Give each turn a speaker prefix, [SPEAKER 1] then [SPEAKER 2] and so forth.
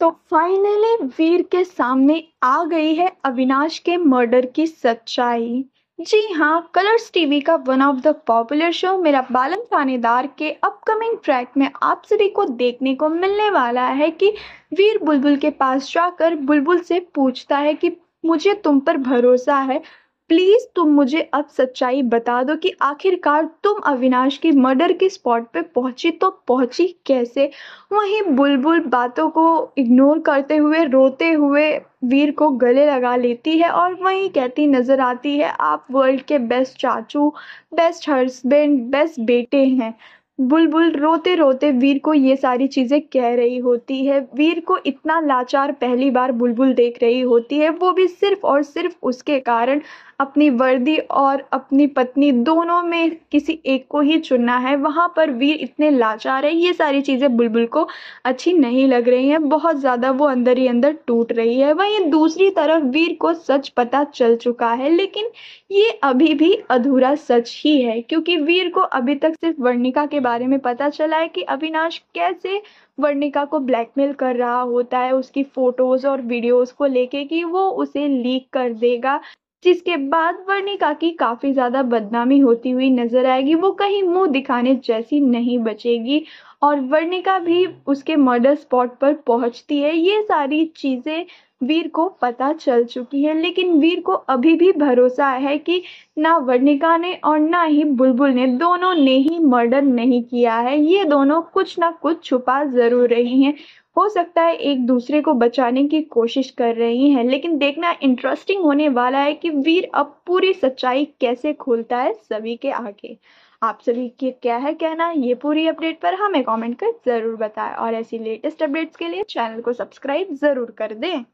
[SPEAKER 1] तो फाइनली वीर के सामने आ गई है अविनाश के मर्डर की सच्चाई जी हाँ कलर्स टीवी का one of the popular show Mera Balam थानेदार के अपकमिंग ट्रैक में आप सभी को देखने को मिलने वाला है कि वीर बुलबुल के पास जाकर बुलबुल से पूछता है कि मुझे तुम पर भरोसा है प्लीज तुम मुझे अब सच्चाई बता दो कि आखिरकार तुम अविनाश की मर्डर के स्पॉट पे पहुंची तो पहुंची कैसे वहीं बुलबुल बातों को इग्नोर करते हुए रोते हुए वीर को गले लगा लेती है और वहीं कहती नज़र आती है आप वर्ल्ड के बेस्ट चाचू बेस्ट हस्बैंड बेस्ट बेटे हैं बुलबुल रोते रोते वीर को ये सारी चीज़ें कह रही होती है वीर को इतना लाचार पहली बार बुलबुल देख रही होती है वो भी सिर्फ और सिर्फ उसके कारण अपनी वर्दी और अपनी पत्नी दोनों में किसी एक को ही चुनना है वहाँ पर वीर इतने लाचार है ये सारी चीज़ें बुलबुल को अच्छी नहीं लग रही हैं बहुत ज़्यादा वो अंदर ही अंदर टूट रही है वहीं दूसरी तरफ वीर को सच पता चल चुका है लेकिन ये अभी भी अधूरा सच ही है क्योंकि वीर को अभी तक सिर्फ वर्णिका के बारे में पता चला है कि अविनाश कैसे वर्णिका को ब्लैकमेल कर रहा होता है उसकी फ़ोटोज़ और वीडियोज़ को लेके कि वो उसे लीक कर देगा जिसके बाद वर्णिका की काफी ज्यादा बदनामी होती हुई नजर आएगी वो कहीं मुंह दिखाने जैसी नहीं बचेगी और वर्णिका भी उसके मर्डर स्पॉट पर पहुंचती है ये सारी चीजें वीर को पता चल चुकी है लेकिन वीर को अभी भी भरोसा है कि ना वर्णिका ने और ना ही बुलबुल ने दोनों ने ही मर्डर नहीं किया है ये दोनों कुछ ना कुछ छुपा जरूर रही हैं हो सकता है एक दूसरे को बचाने की कोशिश कर रही हैं लेकिन देखना इंटरेस्टिंग होने वाला है कि वीर अब पूरी सच्चाई कैसे खोलता है सभी के आगे आप सभी के क्या है कहना ये पूरी अपडेट पर हमें कमेंट कर ज़रूर बताएं और ऐसी लेटेस्ट अपडेट्स के लिए चैनल को सब्सक्राइब ज़रूर कर दें